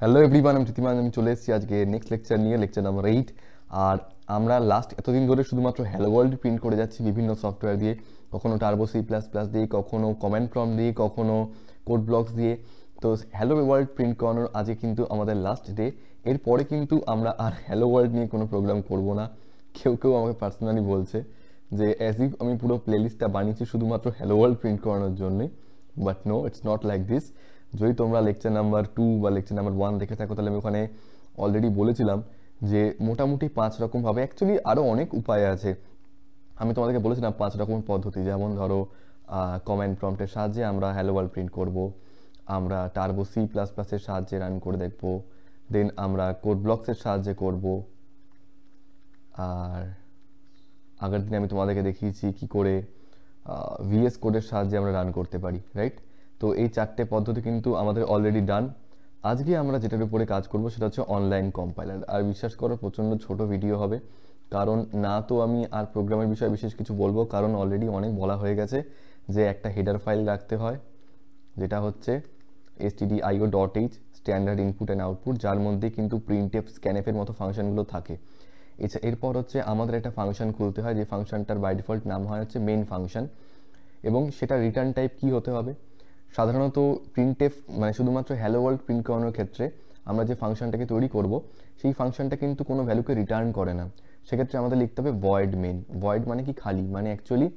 hello everyone আমি প্রীতিমান আমি চলে এসেছি আজকে নেক্সট লেকচার নিয়ে লেকচার নাম্বার এইট আর আমরা লাস্ট এতদিন ধরে শুধুমাত্র হ্যালো ওয়ার্ল্ড প্রিন্ট করে যাচ্ছি বিভিন্ন সফটওয়্যার দিয়ে কখনো টার্বো সি প্লাস প্লাস দিয়ে কখনো কমেন্ট ফর্ম দিয়ে কখনো কোড ব্লকস দিয়ে তো হ্যালো ওয়ার্ল্ড প্রিন্ট করানোর আজকে কিন্তু আমাদের লাস্ট ডে এরপরে কিন্তু আমরা আর হ্যালো ওয়ার্ল্ড নিয়ে কোনো প্রোগ্রাম করব না কেউ কেউ আমাকে পার্সোনালি বলছে যে অ্যাজ ইফ আমি পুরো প্লেলিস্টটা বানিয়েছি শুধুমাত্র হ্যালো ওয়ার্ল্ড প্রিন্ট করানোর জন্যে but no it's not like this যদি তোমরা লেকচার নাম্বার টু বা লেকচার নাম্বার ওয়ান দেখে থাকো তাহলে আমি ওখানে অলরেডি বলেছিলাম যে মোটামুটি পাঁচ রকমভাবে অ্যাকচুয়ালি আরও অনেক উপায় আছে আমি তোমাদেরকে বলেছিলাম পাঁচ রকম পদ্ধতি যেমন ধরো কমেন্ট প্রম্পটের সাহায্যে আমরা হ্যালো ওয়ার্ল্ড প্রিন্ট করব আমরা টার্বো সি প্লাস প্লাসের সাহায্যে রান করে দেখব দেন আমরা কোড ব্লকসের সাহায্যে করব আর আগের দিন আমি তোমাদেরকে দেখিয়েছি কি করে ভিএস কোডের সাহায্যে আমরা রান করতে পারি রাইট তো এই চারটে পদ্ধতি কিন্তু আমাদের অলরেডি ডান আজকে আমরা যেটার উপরে কাজ করব সেটা হচ্ছে অনলাইন কম্পাইলার আর বিশ্বাস করো প্রচণ্ড ছোট ভিডিও হবে কারণ না তো আমি আর প্রোগ্রামের বিষয়ে বিশেষ কিছু বলবো কারণ অলরেডি অনেক বলা হয়ে গেছে যে একটা হেডার ফাইল রাখতে হয় যেটা হচ্ছে S IO dot H standard input and output যার মধ্যে কিন্তু প্রিন্টেপ স্ক্যানেফের মতো ফাংশনগুলো থাকে এছাড়া এরপর হচ্ছে আমাদের একটা ফাংশন খুলতে হয় যে ফাংশনটার বাই ডিফল্ট নাম হয় হচ্ছে মেন ফাংশন এবং সেটা রিটার্ন টাইপ কি হতে হবে সাধারণত প্রিন্টেফ মানে শুধুমাত্র হ্যালো ওয়ার্ল্ড প্রিন্ট করানোর ক্ষেত্রে আমরা যে ফাংশনটাকে তৈরি করব সেই ফাংশনটা কিন্তু কোনো ভ্যালুকে রিটার্ন করে না সেক্ষেত্রে আমাদের লিখতে হবে ভয়েড মেন ভয়েড মানে কি খালি মানে actually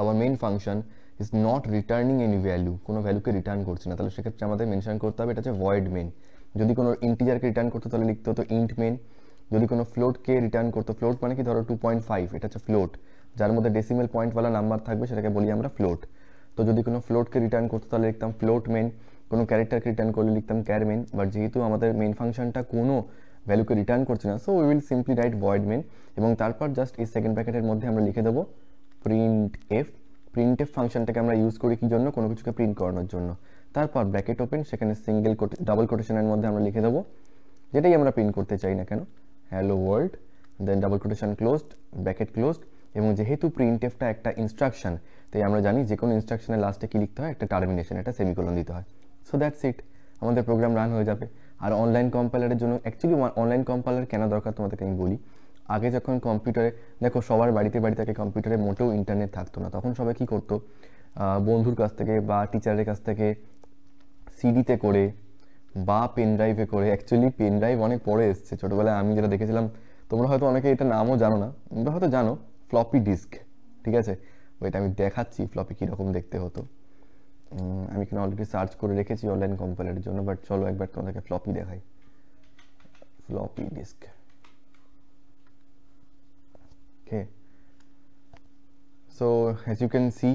our main function is not returning any value কোনো ভ্যালুকে রিটার্ন করছে না তাহলে সেক্ষেত্রে আমাদের মেনশন করতে হবে এটা হচ্ছে ভয়েড মেন যদি কোনো ইন্টিজারকে রিটার্ন করতো তাহলে লিখতে হতো ইন্ট মেন যদি কোনো ফ্লোটকে রিটার্ন করতো ফ্লোট মানে কি ধরো টু পয়েন্ট ফাইভ এটা হচ্ছে ফ্লোট যার মধ্যে ডেসিমেল পয়েন্টওয়ালা নাম্বার থাকবে সেটাকে বলি আমরা ফ্লোট তো যদি কোনো ফ্লোটকে রিটার্ন করতো তাহলে লিখতাম ফ্লোট মেন কোনো ক্যারেক্টারকে রিটার্ন করলে লিখতাম ক্যার মেন বাট যেহেতু আমাদের মেন ফাংশনটা কোনো ভ্যালুকে রিটার্ন করছে না so we will simply write void main এবং তারপর জাস্ট এই সেকেন্ড প্যাকেটের মধ্যে আমরা লিখে দেবো প্রিন্ট এফ প্রিন্ট এফ ফাংশনটাকে আমরা ইউজ করি কি জন্য কোনো কিছুকে প্রিন্ট করানোর জন্য তারপর ব্র্যাকেট ওপেন সেখানে সিঙ্গেল কোটে ডাবল কোটেশনের মধ্যে আমরা লিখে দেবো যেটাই আমরা প্রিন্ট করতে চাই না কেন hello world then double quotation closed bracket closed এবং যেহেতু প্রিন্টেফটা একটা ইনস্ট্রাকশান তাই আমরা জানি যে কোনো ইনস্ট্রাকশানের লাস্টে কী লিখতে হয় একটা টার্মিনেশন একটা সেমিকোলন দিতে হয় সো দ্যাটস ইট আমাদের প্রোগ্রাম রান হয়ে যাবে আর অনলাইন কম্পাইলারের জন্য অ্যাকচুয়ালি অনলাইন কম্পাইলার কেন দরকার তোমাদেরকে আমি বলি আগে যখন কম্পিউটারে দেখো সবার বাড়িতে বাড়িতে আগে কম্পিউটারে মোটেও ইন্টারনেট থাকতো না তখন সবাই কী করতো বন্ধুর কাছ থেকে বা টিচারের কাছ থেকে সিডিতে করে বা পেন ড্রাইভে করে অ্যাকচুয়ালি পেন ড্রাইভ অনেক পরে এসছে ছোটোবেলায় আমি যেটা দেখেছিলাম তোমরা হয়তো অনেকে এটা নামও জানো না তোমরা হয়তো জানো ফ্লপি ডিস্ক ঠিক আছে ওইটা আমি দেখাচ্ছি ফ্লপি কীরকম দেখতে হতো আমি এখানে অলরেডি সার্চ করে রেখেছি অনলাইন কোম্পানির জন্য বাট চলো একবার তোমাদেরকে ফ্লপি দেখাই floppy disk okay so as you can see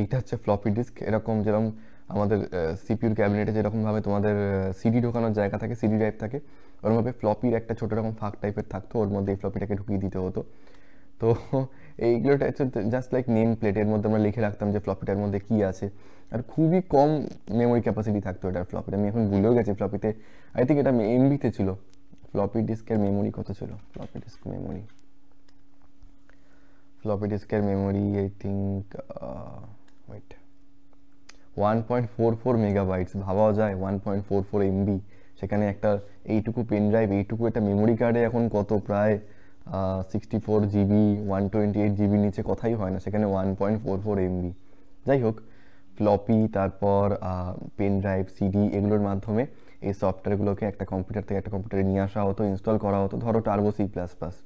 এইটা হচ্ছে ফ্লপি ডিস্ক এরকম যেরকম আমাদের সিপিউর ক্যাবিনেটে যেরকমভাবে তোমাদের সিডি ঢোকানোর জায়গা থাকে সিডি ড্রাইভ থাকে ওরমভাবে ফ্লপির একটা ছোটো রকম ফাঁক টাইপের থাকতো ওর মধ্যে এই ফ্লপিটাকে ঢুকিয়ে দিতে হতো তো এইগুলো জাস্ট লাইক নেম প্লেটের মধ্যে আমরা লিখে রাখতাম যে ফ্লপিটার মধ্যে কী আছে আর খুবই কম মেমোরি ক্যাপাসিটি থাকতো এটার ফ্লপিটা আমি এখন ভুলেও গেছি ফ্লপিতে আই থিঙ্ক এটা এমবিতে ছিল ফ্লপি ডিস্কের মেমোরি কত ছিল ফ্লপি ডিস্ক মেমোরি ফ্লপি ডিস্কের memory I think wait one point four four megabytes ভাবাও যায় one point four four MB সেখানে একটা এইটুকু পেন ড্রাইভ এইটুকু একটা মেমোরি কার্ডে এখন কত প্রায় sixty four GB one twenty eight GB নিচে কথাই হয় না সেখানে one point four four MB যাই হোক ফ্লপি তারপর পেন ড্রাইভ সিডি এগুলোর মাধ্যমে এই সফটওয়্যারগুলোকে একটা কম্পিউটার থেকে একটা কম্পিউটারে নিয়ে আসা হতো ইনস্টল করা হতো ধরো টার্বো সি প্লাস প্লাস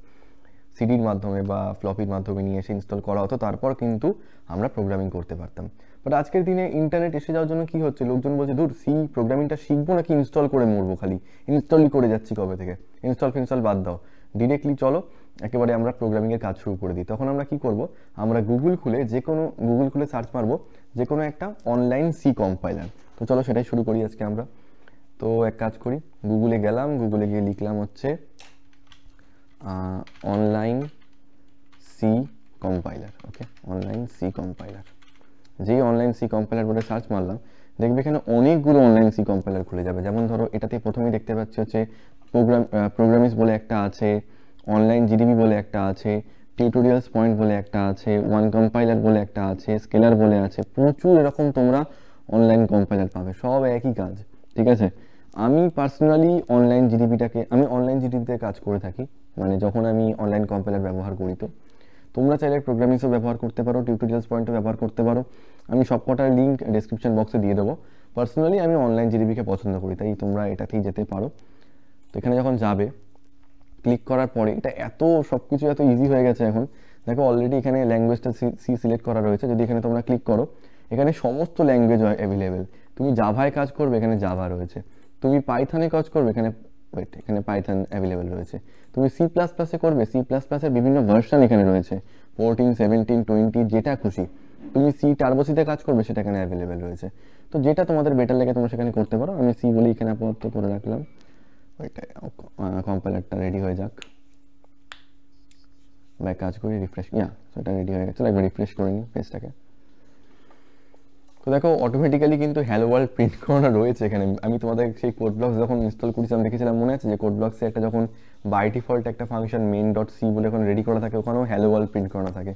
সিডির মাধ্যমে বা ফ্লপির মাধ্যমে নিয়ে এসে ইনস্টল করা হতো তারপর কিন্তু আমরা প্রোগ্রামিং করতে পারতাম বাট আজকের দিনে ইন্টারনেট এসে যাওয়ার জন্য কী হচ্ছে লোকজন বলছে দূর সি প্রোগ্রামিংটা শিখবো নাকি ইনস্টল করে মরবো খালি ইনস্টলই করে যাচ্ছি কবে থেকে ইনস্টল ফিনস্টল বাদ দাও ডিরেক্টলি চলো একেবারে আমরা প্রোগ্রামিংয়ের কাজ শুরু করে দিই তখন আমরা কি করব আমরা গুগল খুলে যে কোনো গুগল খুলে সার্চ মারবো যে কোনো একটা অনলাইন সি কম্পাইলার তো চলো সেটাই শুরু করি আজকে আমরা তো এক কাজ করি গুগলে গেলাম গুগলে গিয়ে লিখলাম হচ্ছে online C compiler okay online C compiler যেই অনলাইন সি কম্পাইলার বলে সার্চ মারলাম দেখবে এখানে অনেকগুলো অনলাইন সি কম্পাইলার খুলে যাবে যেমন ধরো এটাতে প্রথমেই দেখতে পাচ্ছি হচ্ছে প্রোগ্রাম প্রোগ্রামিস বলে একটা আছে অনলাইন জিডিবি বলে একটা আছে টিউটোরিয়ালস পয়েন্ট বলে একটা আছে ওয়ান কম্পাইলার বলে একটা আছে স্কেলার বলে আছে প্রচুর এরকম তোমরা অনলাইন কম্পাইলার পাবে সব একই কাজ ঠিক আছে আমি পার্সোনালি অনলাইন জিডিপিটাকে আমি অনলাইন জিডিপিতে কাজ করে থাকি মানে যখন আমি অনলাইন কম্পাইলার ব্যবহার করি তো তোমরা চাইলে প্রোগ্রামিংসও ব্যবহার করতে পারো টিউটোরিয়ালস পয়েন্টও ব্যবহার করতে পারো আমি সব কটার লিঙ্ক ডিসক্রিপশন বক্সে দিয়ে দেবো পার্সোনালি আমি অনলাইন জিডিপিকে পছন্দ করি তাই তোমরা এটাতেই যেতে পারো তো এখানে যখন যাবে ক্লিক করার পরে এটা এত সব কিছু এত ইজি হয়ে গেছে এখন দেখো অলরেডি এখানে ল্যাঙ্গুয়েজটা সি সিলেক্ট করা রয়েছে যদি এখানে তোমরা ক্লিক করো এখানে সমস্ত ল্যাঙ্গুয়েজ হয় অ্যাভেলেবেল তুমি জাভায় কাজ করবে এখানে জাভা রয়েছে তুমি পাইথানে কাজ করবে এখানে ওয়েট এখানে পাইথান অ্যাভেলেবেল রয়েছে তুমি সি প্লাস প্লাসে করবে সি প্লাস প্লাসের বিভিন্ন ভার্সন এখানে রয়েছে ফোরটিন সেভেন্টিন টোয়েন্টি যেটা খুশি তুমি সি টার্বোসিতে কাজ করবে সেটা এখানে অ্যাভেলেবেল রয়েছে তো যেটা তোমাদের বেটার লাগে তোমরা সেখানে করতে পারো আমি সি বলে এখানে আপাতত করে রাখলাম কম্পাইলারটা রেডি হয়ে যাক ব্যাক কাজ করি রিফ্রেশ ইয়া সেটা রেডি হয়ে গেছে একবার রিফ্রেশ করে নিই পেজটাকে তো দেখো অটোমেটিক্যালি কিন্তু হ্যালো ওয়ার্ল্ড প্রিন্ট করানো রয়েছে এখানে আমি তোমাদের সেই কোড ব্লকস যখন ইনস্টল করেছিলাম দেখেছিলাম মনে আছে যে কোড ব্লকসে একটা যখন বাই ডিফল্ট একটা ফাংশন মেন ডট সি বলে এখন রেডি করা থাকে ওখানেও হ্যালো ওয়ার্ল্ড প্রিন্ট করানো থাকে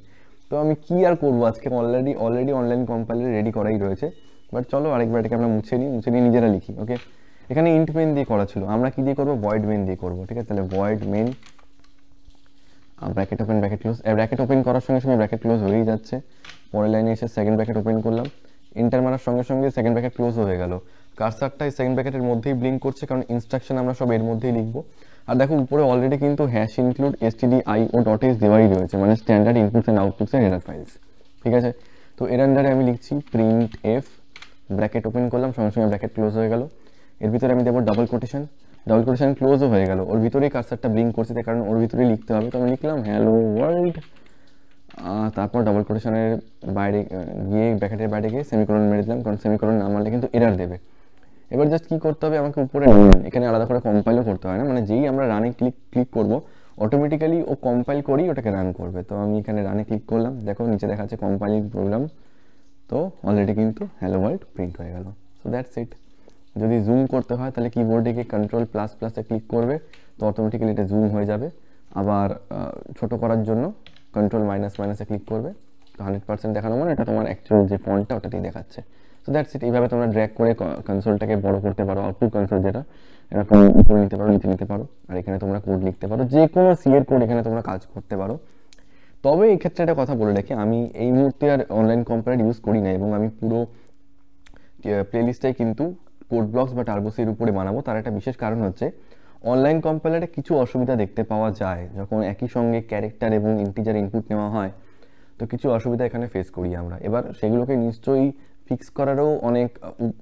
তো আমি কি আর করবো আজকে already already online compiler ready করাই রয়েছে বাট চলো আরেকবার এটাকে আমরা মুছে নিই মুছে নিয়ে নিজেরা লিখি ওকে এখানে ইন্ট মেন দিয়ে করা ছিল আমরা কি দিয়ে করবো ভয়েড মেন দিয়ে করবো ঠিক আছে তাহলে void main bracket open bracket close bracket open করার সঙ্গে সঙ্গে ব্র্যাকেট ক্লোজ হয়েই যাচ্ছে পরের লাইনে এসে সেকেন্ড ব্র্যাকেট ওপেন করলাম ইন্টার মারার সঙ্গে সঙ্গে সেকেন্ড ব্র্যাকেট ক্লোজ হয়ে গেল কারসারটা এই সেকেন্ড ব্র্যাকেটের মধ্যেই ব্লিঙ্ক করছে কারণ ইনস্ট্রাকশন আমরা সব এর মধ্যেই লিখবো আর দেখো উপরে অলরেডি কিন্তু hash include STD O dot S দেওয়াই রয়েছে মানে স্ট্যান্ডার্ড ইনপুটস অ্যান্ড আউটপুটস এর এরার ফাইলস ঠিক আছে তো এর আন্ডারে আমি লিখছি প্রিন্ট এফ ব্র্যাকেট ওপেন করলাম সঙ্গে সঙ্গে ব্র্যাকেট ক্লোজ হয়ে গেল এর ভিতরে আমি দেবো ডাবল কোটেশন ডাবল কোটেশন ক্লোজও হয়ে গেল ওর ভিতরেই কার্সারটা ব্লিঙ্ক করছে তার কারণ ওর ভিতরে লিখতে হবে তো আমি লিখলাম হ্যালো ওয়ার্ল্ড তারপর ডাবল কোটেশনের বাইরে গিয়ে ব্যাকেটের বাইরে গিয়ে সেমিকোলন মেরে দিলাম কারণ সেমিকোলন না মারলে কিন্তু এরার দেবে এবার জাস্ট কী করতে হবে আমাকে উপরে এখানে আলাদা করে কম্পাইলও করতে হয় না মানে যেই আমরা রানে ক্লিক ক্লিক করবো অটোমেটিক্যালি ও কম্পাইল করেই ওটাকে রান করবে তো আমি এখানে রানে ক্লিক করলাম দেখো নিচে দেখা যাচ্ছে কম্পাইলিং প্রোগ্রাম তো অলরেডি কিন্তু হ্যালো ওয়ার্ল্ড প্রিন্ট হয়ে গেল সো দ্যাটস ইট যদি জুম করতে হয় তাহলে কিবোর্ডে গিয়ে কন্ট্রোল প্লাস প্লাসে ক্লিক করবে তো অটোমেটিক্যালি এটা জুম হয়ে যাবে আবার ছোট করার জন্য কন্ট্রোল মাইনাস মাইনাসে ক্লিক করবে তো হান্ড্রেড পার্সেন্ট দেখানো মানে এটা তোমার অ্যাকচুয়াল যে ফন্টটা ওটাতেই দেখাচ্ছে সো দ্যাটস ইট এইভাবে তোমরা ড্র্যাক করে কনসোলটাকে বড় করতে পারো আউটপুট কনসোল যেটা এরকম উপরে নিতে পারো নিচে নিতে পারো আর এখানে তোমরা কোড লিখতে পারো যে কোনো সিএর কোড এখানে তোমরা কাজ করতে পারো তবে এই ক্ষেত্রে একটা কথা বলে রাখি আমি এই মুহূর্তে আর অনলাইন কম্পিউটার ইউজ করি না এবং আমি পুরো প্লেলিস্টটাই কিন্তু কোড ব্লকস বা টার্বোসির উপরে বানাবো তার একটা বিশেষ কারণ হচ্ছে অনলাইন কম্পাইলারে কিছু অসুবিধা দেখতে পাওয়া যায় যখন একই সঙ্গে ক্যারেক্টার এবং ইন্টিজার ইনপুট নেওয়া হয় তো কিছু অসুবিধা এখানে ফেস করি আমরা এবার সেগুলোকে নিশ্চয়ই ফিক্স করারও অনেক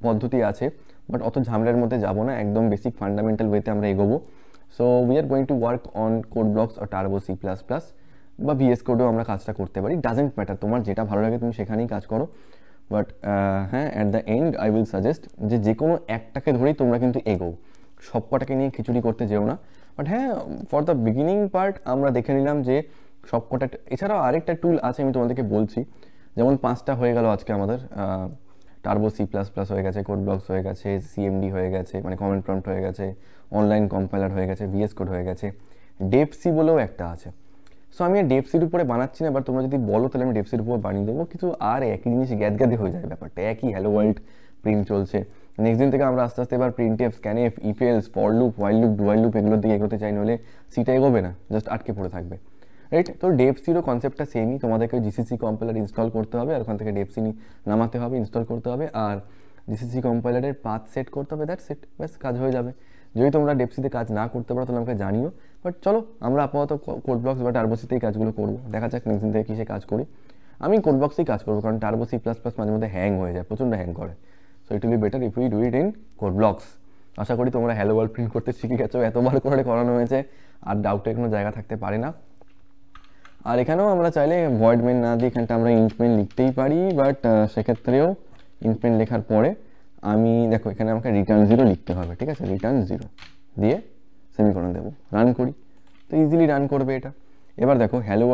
পদ্ধতি আছে বাট অত ঝামেলার মধ্যে যাব না একদম বেসিক ফান্ডামেন্টাল ওয়েতে আমরা এগোবো so we are going to work on code blocks আর টার্বো সি প্লাস প্লাস বা ভিএস কোডেও আমরা কাজটা করতে পারি ডাজেন্ট ম্যাটার তোমার যেটা ভালো লাগে তুমি সেখানেই কাজ করো বাট uh, হ্যাঁ at the end I will suggest যে যে কোনো একটাকে ধরেই তোমরা কিন্তু এগো সব কটাকে নিয়ে খিচুড়ি করতে যেও না বাট হ্যাঁ ফর দ্য বিগিনিং পার্ট আমরা দেখে নিলাম যে সব কটা এছাড়াও আরেকটা টুল আছে আমি তোমাদেরকে বলছি যেমন পাঁচটা হয়ে গেল আজকে আমাদের টার্বো সি প্লাস প্লাস হয়ে গেছে কোড ব্লকস হয়ে গেছে সিএমডি হয়ে গেছে মানে কমেন্ট প্রম্পট হয়ে গেছে অনলাইন কম্পাইলার হয়ে গেছে ভিএস কোড হয়ে গেছে ডেপসি বলেও একটা আছে সো আমি ডেপসির উপরে বানাচ্ছি না এবার তোমরা যদি বলো তাহলে আমি ডেপসির উপর বানিয়ে দেবো কিন্তু আর একই জিনিস গ্যাদগ্যাদে হয়ে যায় ব্যাপারটা একই হ্যালো ওয়ার্ল্ড প্রিন্ট চলছে নেক্সট দিন থেকে আমরা আস্তে আস্তে এবার print F scan F if else for loop while loop do while loop এগুলোর দিকে এগোতে চাই নাহলে সিটা এগোবে না জাস্ট আটকে পড়ে থাকবে রাইট তো ডেপসিরও কনসেপ্টটা সেমই তোমাদেরকে জিসিসি কম্পাইলার ইনস্টল করতে হবে আর ওখান থেকে ডেপসি নামাতে হবে ইনস্টল করতে হবে আর জিসিসি কম্পাইলারের পাথ সেট করতে হবে দ্যাট সেট ব্যাস কাজ হয়ে যাবে যদি তোমরা ডেপসিতে কাজ না করতে পারো তাহলে আমাকে জানিও বাট চলো আমরা আপাতত কোড ব্লক্স বা টার্বোসিতেই কাজগুলো করবো দেখা যাক নেক্সট থেকে কিসে কাজ করি আমি কোড বক্সেই কাজ করবো কারণ টার্বোসি প্লাস প্লাস মাঝে মধ্যে হ্যাং হয়ে যায় প্রচণ্ড হ্যাং করে so it will be better if you do it in code blocks আশা করি তোমরা হ্যালো ওয়ার্ল্ড প্রিন্ট করতে শিখে গেছো এতবার করে করানো হয়েছে আর ডাউটের কোনো জায়গা থাকতে পারে না আর এখানেও আমরা চাইলে ভয়েড না দিয়ে এখানটা আমরা ইনটমেন লিখতেই পারি বাট সেক্ষেত্রেও ইনটমেন লেখার পরে আমি দেখো এখানে আমাকে রিটার্ন জিরো লিখতে হবে ঠিক আছে রিটার্ন জিরো দিয়ে সেমিকোলন দেবো রান করি তো ইজিলি রান করবে এটা এবার দেখো হ্যালো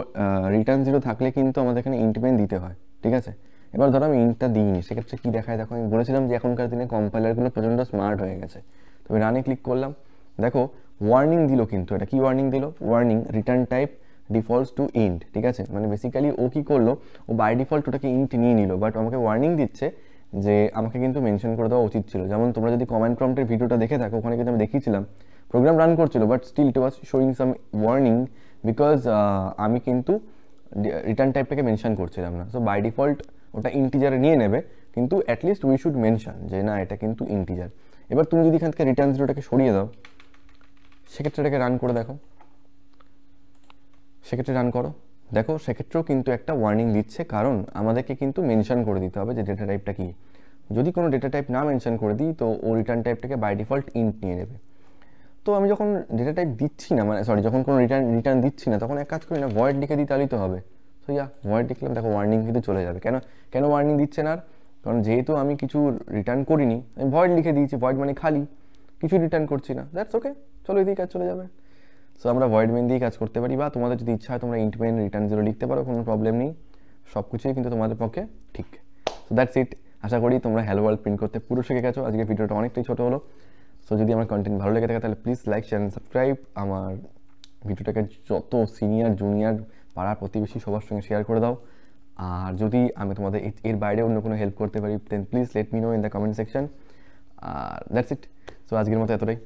রিটার্ন জিরো থাকলে কিন্তু আমাদের এখানে ইন্টমেন্ট দিতে হয় ঠিক আছে এবার ধরো আমি ইন্টটা দিইনি সেক্ষেত্রে কী দেখায় দেখো আমি বলেছিলাম যে এখনকার দিনে কম্পাইলারগুলো প্রচণ্ড স্মার্ট হয়ে গেছে তো আমি রানে ক্লিক করলাম দেখো ওয়ার্নিং দিল কিন্তু এটা কি ওয়ার্নিং দিল warning return type defaults to int ঠিক আছে মানে বেসিক্যালি ও কী করলো ও বাই ডিফল্ট ওটাকে ইন্ট নিয়ে নিল বাট আমাকে ওয়ার্নিং দিচ্ছে যে আমাকে কিন্তু মেনশন করে দেওয়া উচিত ছিল যেমন তোমরা যদি কমেন্ট প্রম্পটের ভিডিওটা দেখে থাকো ওখানে কিন্তু আমি দেখিয়েছিলাম প্রোগ্রাম রান করছিল but still it was showing some warning because আমি কিন্তু রিটার্ন টাইপটাকে মেনশান করছিলাম না সো বাই ডিফল্ট ওটা ইন্টিজারে নিয়ে নেবে কিন্তু অ্যাটলিস্ট উই শুড মেনশান যে না এটা কিন্তু ইন্টিজার এবার তুমি যদি এখান থেকে রিটার্ন জিরোটাকে সরিয়ে দাও সেক্ষেত্রে এটাকে রান করে দেখো সেক্ষেত্রে রান করো দেখো সেক্ষেত্রেও কিন্তু একটা ওয়ার্নিং দিচ্ছে কারণ আমাদেরকে কিন্তু মেনশান করে দিতে হবে যে ডেটা টাইপটা কী যদি কোনো ডেটা টাইপ না মেনশান করে দিই তো ও রিটার্ন টাইপটাকে বাই ডিফল্ট ইন্ট নিয়ে নেবে তো আমি যখন ডেটা টাইপ দিচ্ছি না মানে সরি যখন কোনো রিটার্ন রিটার্ন দিচ্ছি না তখন এক কাজ করি না ভয়েড লিখে দিই তাহলেই তো হবে তো ইয়া ভয়েড লিখলাম দেখো ওয়ার্নিং কিন্তু চলে যাবে কেন কেন ওয়ার্নিং দিচ্ছে না আর কারণ যেহেতু আমি কিছু রিটার্ন করিনি আমি ভয়েড লিখে দিয়েছি ভয়েড মানে খালি কিছু রিটার্ন করছি না দ্যাটস ওকে চলো এদিকে কাজ চলে যাবে সো আমরা ভয়েড মেন দিয়েই কাজ করতে পারি বা তোমাদের যদি ইচ্ছা হয় তোমরা ইন্টমেন রিটার্ন জিরো লিখতে পারো কোনো প্রবলেম নেই সব কিছুই কিন্তু তোমাদের পক্ষে ঠিক সো দ্যাটস ইট আশা করি তোমরা হ্যালো ওয়ার্ল্ড প্রিন্ট করতে পুরো শিখে গেছো আজকে ভিডিওটা অনেকটাই ছোটো হলো সো যদি আমার কন্টেন্ট ভালো লেগে থাকে তাহলে please like share and subscribe আমার ভিডিওটাকে যত সিনিয়র জুনিয়র পাড়ার প্রতিবেশী সবার সঙ্গে শেয়ার করে দাও আর যদি আমি তোমাদের এর বাইরে অন্য কোনো হেল্প করতে পারি then please let me know in the comment section আর দ্যাটস ইট সো আজকের মতো এতটাই